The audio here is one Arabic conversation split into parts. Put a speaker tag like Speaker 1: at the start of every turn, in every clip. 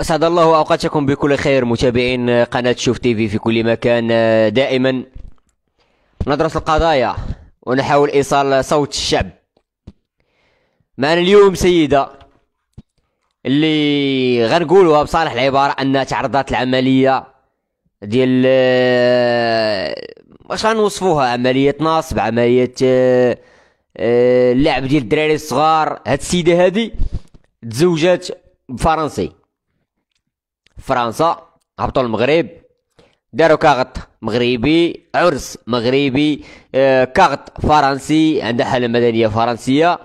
Speaker 1: أسعد الله أوقاتكم بكل خير متابعين قناة شوف تيفي في كل مكان دائما ندرس القضايا ونحاول إيصال صوت الشعب معنا اليوم سيدة اللي غنقولوها بصالح العبارة أنها تعرضت العملية ديال واش غنوصفوها عملية نصب عملية آه، اللعب ديال الدراري الصغار هاد السيده هادي تزوجات بفرنسي فرنسا هبطوا المغرب داروا كاغط مغربي عرس مغربي آه كاغط فرنسي عندها حاله مدنيه فرنسيه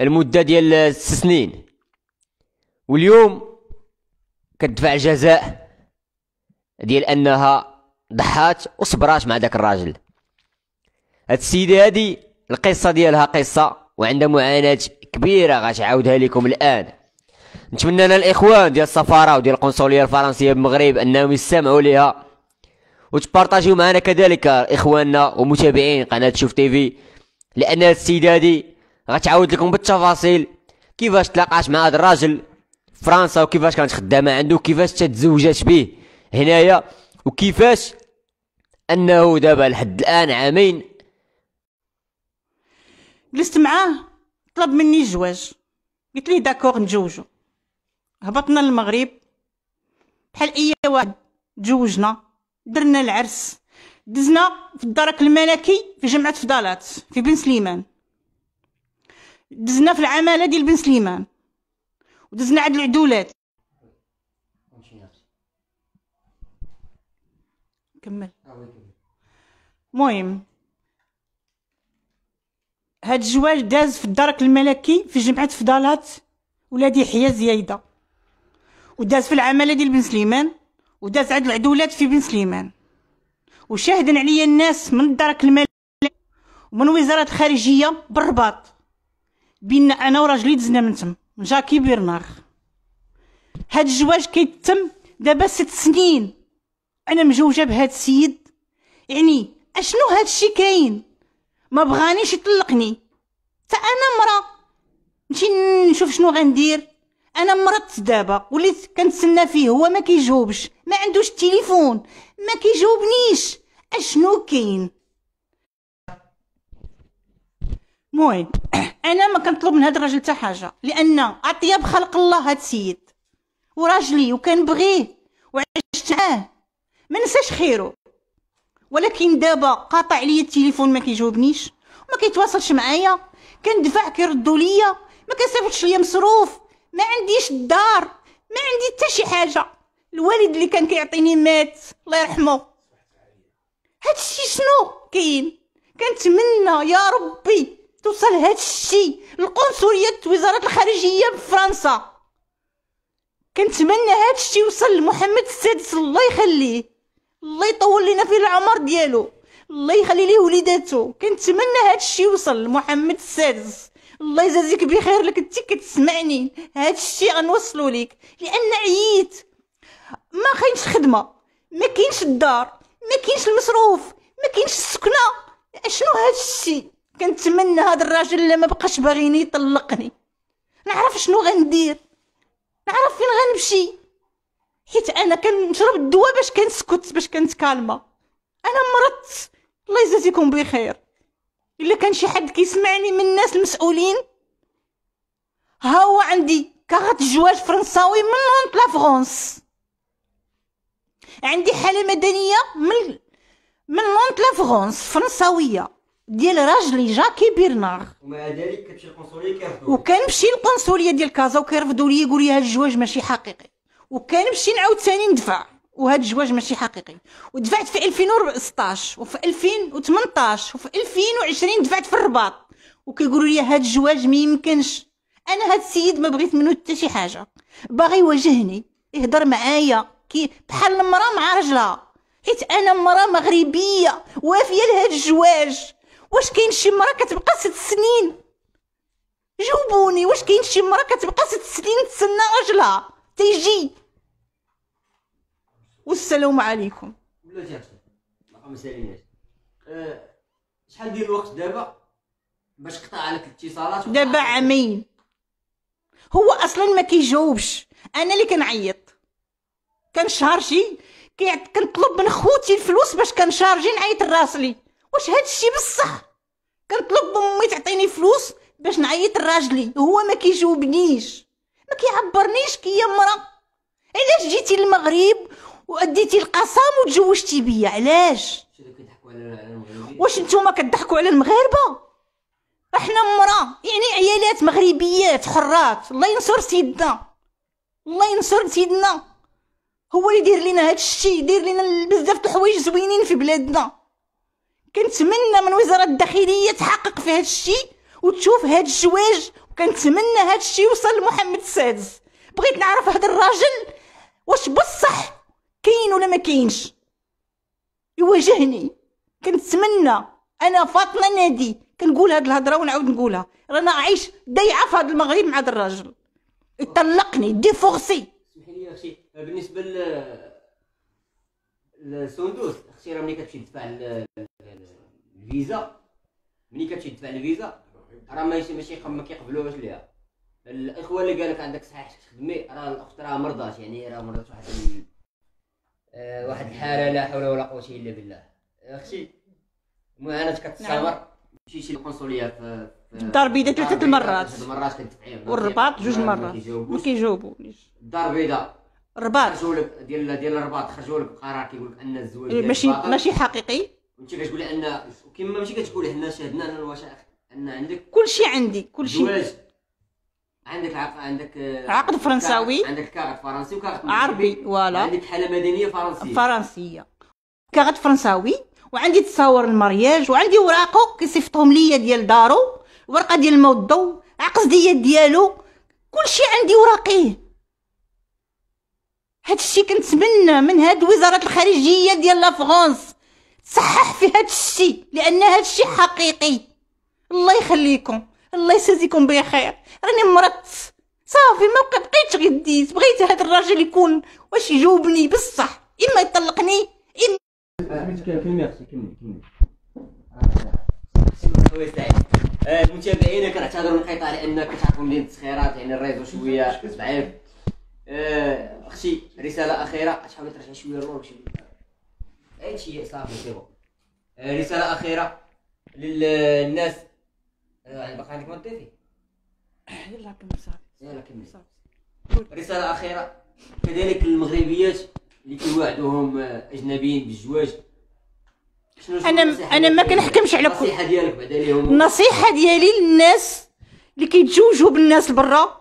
Speaker 1: المده ديال ست سنين واليوم كتدفع الجزاء ديال انها ضحات وصبرات مع داك الراجل هاد السيده هادي القصه ديالها قصه وعندها معاناه كبيره غتعاودها لكم الان نتمنى أن الاخوان ديال السفاره وديال القنصليه الفرنسيه بالمغرب انهم يستمعوا لها وتبارطاجيو معنا كذلك اخواننا ومتابعين قناه شوف تيفي لان السيده هادي غتعاود لكم بالتفاصيل كيفاش تلاقات مع هذا الراجل فرنسا وكيفاش كانت خدامه عنده وكيفاش تزوجات به هنايا وكيفاش انه دابا لحد الان عامين
Speaker 2: جلست معاه طلب مني الزواج قلت ليه داكور نتزوجو هبطنا للمغرب بحال اي واحد تزوجنا درنا العرس دزنا في الدرك الملكي في جامعة فضالات في بن سليمان دزنا في العمالة ديال بن سليمان ودزنا عند العدولات كمل المهم آه، هاد الجوال داز في الدرك الملكي في جمعة فضالات ولاد يحيى زيايدة وداز في العمالة ديال بن سليمان وداز عند العدولات في بن سليمان وشاهدن عليا الناس من الدرك الملكي ومن وزارة الخارجية بالرباط بين انا وراجلي دزنا من تم جاكي بيرنار هاد الجواج كيتم دابا ست سنين انا مجوجه بهاد السيد يعني اشنو هاد الشي كاين ما بغانيش يطلقني تا انا مرا نمشي نشوف شنو غندير انا مرضت دابا وليت كنتسنى فيه هو ما كيجاوبش ما عندوش التليفون ما كيجاوبنيش اشنو كاين المهم انا ما كنطلب من هاد الراجل حتى حاجه لان اطيب خلق الله هاد السيد وراجلي وكنبغيه وعشت معاه ما نساش خيره ولكن دابا قاطع لي التليفون ما كيجاوبنيش وما كيتواصلش معايا كندفع كيردوا ليا ما كنصيفطش ليا مصروف ما عنديش الدار ما عندي حتى شي حاجه الوالد اللي كان كيعطيني مات الله يرحمه هادشي شنو كاين كنتمنى يا ربي توصل هادشي لقنصليه وزاره الخارجيه بفرنسا كنتمنى هادشي يوصل لمحمد السادس الله يخليه الله يطول لنا في العمر ديالو الله يخلي ليه وليداتو كنتمنى هذا الشيء يوصل لمحمد السادس الله يجازيك بخير لك انت كتسمعني هذا الشيء غنوصلو ليك لان عييت ما كاينش خدمه ما كاينش الدار ما كاينش المصروف ما كاينش السكنه اشنو هذا الشيء كنتمنى هذا الراجل اللي ما بقاش باغيني يطلقني نعرف شنو غندير نعرف فين غنمشي حيت انا كنشرب الدواء باش كنسكت باش كنتكالما انا مرضت الله يجازيكم بخير الا كان شي حد كيسمعني من الناس المسؤولين ها هو عندي كارت جواج فرنساوي من لونت لا فرونس عندي حاله مدنيه من من لونت لا فرونس فرنساويه ديال راجلي جاكي بيرنار
Speaker 1: ومع ذلك كتمشي للقنصليه كيرفضوا
Speaker 2: وكنمشي للقنصليه ديال كازا وكيرفضوا لي يقولوا لي هاد الجواج ماشي حقيقي وكنمشي نعاود ثاني ندفع وهذا الجواج ماشي حقيقي ودفعت في 2016 وفي 2018 وفي 2020 دفعت في الرباط وكيقولوا لي هذا الجواج ما يمكنش انا هذا السيد ما بغيت منه حتى شي حاجه باغي يواجهني يهضر معايا كي بحال المراه مع رجلها حيت انا مراه مغربيه وافيه لهذا الجواج واش كاين شي مراه كتبقى ست سنين جاوبوني واش كاين شي مراه كتبقى ست سنين تسنى راجلها تيجي والسلام عليكم
Speaker 1: بلاتي ما أه، شحال ديال الوقت دابا باش قطع عليك الاتصالات دابا
Speaker 2: عامين هو اصلا ما كيجاوبش انا اللي كنعيط كنشارجي كنطلب من خوتي الفلوس باش كنشارجي نعيط لراسلي واش هادشي بصح كنطلب من امي تعطيني فلوس باش نعيط لراجلي هو ما كيجاوبنيش ما كيعبرنيش كي مرا علاش جيتي للمغرب واديتي القسم وتزوجتي بيا علاش واش نتوما كتضحكوا على المغاربه احنا مرا يعني عيالات مغربيات حرات الله ينصر سيدنا الله ينصر سيدنا هو اللي يدير لينا هذا الشيء يدير لينا بزاف الحوايج زوينين في بلادنا كنتمنى من وزاره الداخليه تحقق في هذا الشيء وتشوف هاد الجواج وكنتمنى هاد الشيء يوصل لمحمد السادس بغيت نعرف هاد الراجل واش بصح كاين ولا ما كاينش يواجهني كنتمنى انا فاطمه نادي كنقول هاد الهضره ونعاود نقولها رانا عايش ضيعه في هاد المغرب مع هاد الراجل يطلقني دي فورسي
Speaker 1: سمحي لي اختي بالنسبه ل الصندوق اختي راه ملي كتمشي تدفع الفيزا ملي كتمشي تدفع الفيزا راه ماشي ماشي ما كيقبلوهاش ليها الاخوه اللي قالك عندك صحيح تخدمي راه الاخت راه مرضات يعني راه مرضات واحد ال... آه، واحد الحاله لا حول ولا قوه الا بالله آه، اختي المعاناه كتستمر نعم. مشيتي للقنصليه في الدار البيضاء ثلاثة المرات ثلاث مرات والرباط جوج مرات ما كيجاوبونيش الدار البيضاء الرباط خرجوا لك ديال ديال الرباط خرجوا لك بقرار كيقول لك ان الزواج إيه، ماشي ماشي حقيقي وانت كتقولي ان كيما ماشي كتقولي حنا شاهدنا ان الوثائق ان عندك
Speaker 2: كل شيء عندي كل شيء
Speaker 1: عندك عندك آه، عقد فرنساوي عندك كارت فرنسي وكارت عربي فوالا عندك حاله مدنيه فرنسيه
Speaker 2: فرنسيه كارت فرنساوي وعندي تصاور المارياج وعندي اوراقه كيصيفطهم ليا ديال دارو ورقه ديال الماء والضوء عقديه ديالو كلشي عندي وراقيه الشيء كنتمنى من هاد وزارة الخارجية ديال لافغونس تصحح في الشيء لأن الشيء حقيقي الله يخليكم الله يسازيكم بخير راني مرضت صافي ما بقيتش غديت بغيت هذا الراجل يكون واش يجاوبني بصح اما يطلقني
Speaker 1: اما المتابعين كنعتذر من القطاع لان كتعرفوا ملي التسخيرات يعني الريزو شويه ضعيف آه، اختي رساله اخيره تحاول ترجع شويه للور اي شيء صافي سيبو آه، رساله اخيره للناس يعني قلبك
Speaker 2: يلا كمل يلا كمل
Speaker 1: رسالة أخيرة كذلك المغربيات اللي كيوعدوهم آه، أجنبيين بالزواج
Speaker 2: انا انا ما كنحكمش على كل النصيحه ديالك بعدا ليهم النصيحه ديالي للناس اللي كيتزوجوا بالناس برا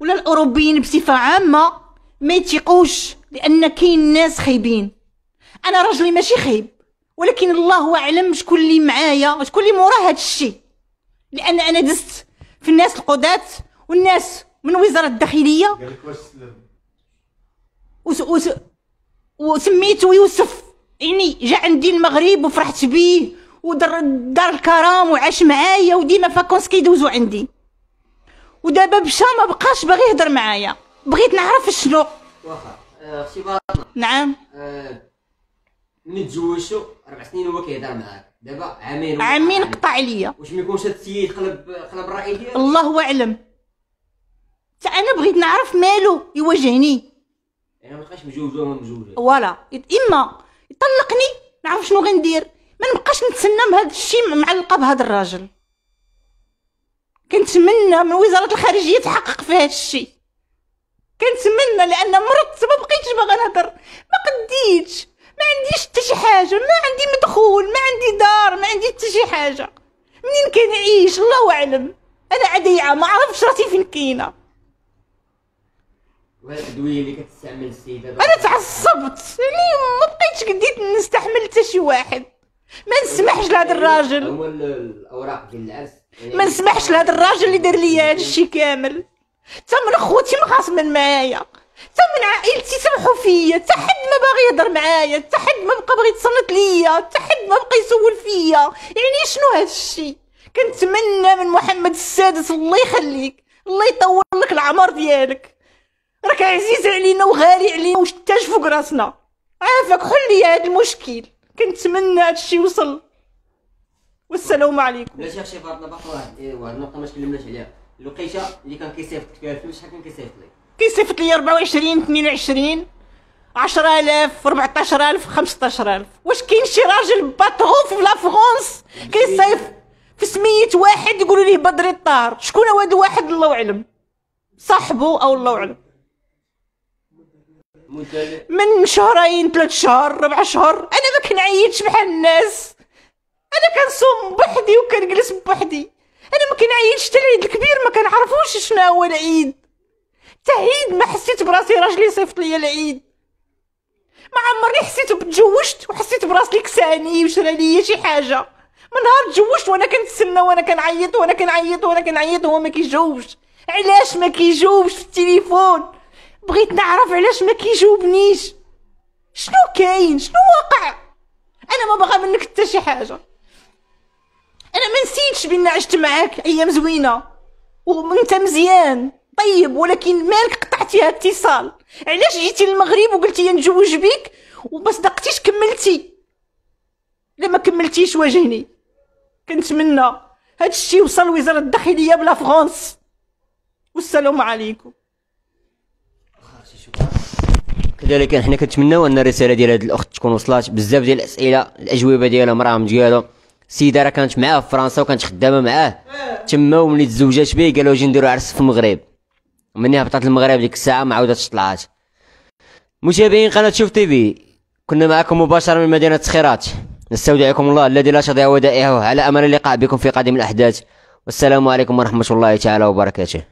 Speaker 2: ولا الاوروبيين بصفه عامه ما يتيقوش لان كاين ناس خايبين انا راجلي ماشي خايب ولكن الله اعلم شكون اللي معايا شكون اللي مورا هذا الشيء لان انا دست في الناس القضاة والناس من وزاره الداخليه وس وس وسميته يوسف يعني جا عندي المغرب وفرحت بيه ودار دار الكرام وعاش معايا وديما فاكونس كيدوزو عندي ودابا مشى ما بقاش باغي يهضر معايا بغيت نعرف شنو
Speaker 1: واخا آه، اختي نعم آه، من تزوجتو اربع سنين هو كيهضر معاك دابا عامين عامين
Speaker 2: قطع عليا واش ما يكونش
Speaker 1: هذا السيد قلب قلب
Speaker 2: الراي ديالو الله اعلم حتى انا بغيت نعرف مالو يواجهني
Speaker 1: انا ما بقاش مجوج ولا مجوزه
Speaker 2: فوالا اما يطلقني نعرف شنو غندير ما نبقاش نتسنى بهذا الشيء معلقه بهذا الراجل كنتمنى من وزاره الخارجيه تحقق في هذا الشيء كنتمنى لان مرضت ما بقيتش باغا نهضر ما قديتش ما عنديش حتى شي حاجه ما عندي مدخول ما عندي دار ما عندي حتى شي حاجه منين كنعيش الله اعلم انا عديعه ما عرفتش راسي فين كاينه
Speaker 1: اللي كتستعمل السيده انا
Speaker 2: تعصبت يعني ما بقيتش قديت إيه نستحمل حتى شي واحد ما نسمحش لهاد الراجل
Speaker 1: هما الاوراق ديال العرس
Speaker 2: يعني ما نسمحش لهاد الراجل اللي دار ليا هادشي كامل حتى من خوتي مخاصمين معايا حتى من عائلتي سمحوا فيا حتى حد ما باغي يهضر معايا حتى حد ما بقى باغي يتصنت ليا حتى حد ما بقى يسول فيا يعني شنو هادشي كنتمنى من محمد السادس الله يخليك الله يطول لك العمر ديالك راك عزيز علينا وغالي علينا وشتاج فوق راسنا عافاك حل لي هاد المشكل كنتمنى هادشي يوصل والسلام عليكم
Speaker 1: لا شيخ شي فرض واحد واحد النقطه ما تكلمناش عليها الوقيته اللي كان كيصيفط فيها شحال كان كيصيفط لك
Speaker 2: كي صيفط لي 24 22 10000 14000 15000 واش كاين شي راجل باطرو في لا فرنسا كيصيف إيه. في سميت واحد يقولوا ليه بدري الطار شكون هو هذا واحد الله اعلم صاحبه او الله اعلم من شهرين ثلاث شهور ربع شهور انا ما كنعيطش بحال الناس انا كنصوم بوحدي وكنجلس بوحدي انا ما كنعيطش حتى العيد الكبير ما كنعرفوش شنو هو العيد حتى عيد ما حسيت براسي راجلي صيفط ليا العيد ما عمرني حسيت بتزوجت وحسيت براسي كساني وشرى ليا شي حاجه من نهار تجوجت وانا كنتسنى وانا كنعيط وانا كنعيط وانا كنعيط هو ما كيجاوبش علاش ما كيجاوبش في التليفون بغيت نعرف علاش ما كيجاوبنيش شنو كاين شنو وقع انا ما بغى منك حتى شي حاجه انا ما نسيتش بان عشت معاك ايام زوينه وانت مزيان طيب ولكن مالك قطعتيها اتصال علاش جيتي للمغرب وقلتي نجوج بيك وما صدقتيش كملتي لما كملتيش واجهني كنتمنى هاد الشيء وصل وزارة الداخلية بلا فرنسا والسلام عليكم
Speaker 1: كذلك حنا كنتمناو ان الرساله ديال هاد الاخت تكون وصلات بزاف ديال الاسئله الاجوبه ديالهم راهم ديالو السيده راه كانت معاه في فرنسا وكانت خدامه معاه تما وملي تزوجات به قالوا جي نديرو عرس في المغرب مني هبطت المغرب ديك الساعه ما عاودتش طلعات متابعين قناه شوف تي في كنا معكم مباشره من مدينه خيرات نستودعكم الله الذي لا تضيع ودائعه على امل اللقاء بكم في قادم الاحداث والسلام عليكم ورحمه الله تعالى وبركاته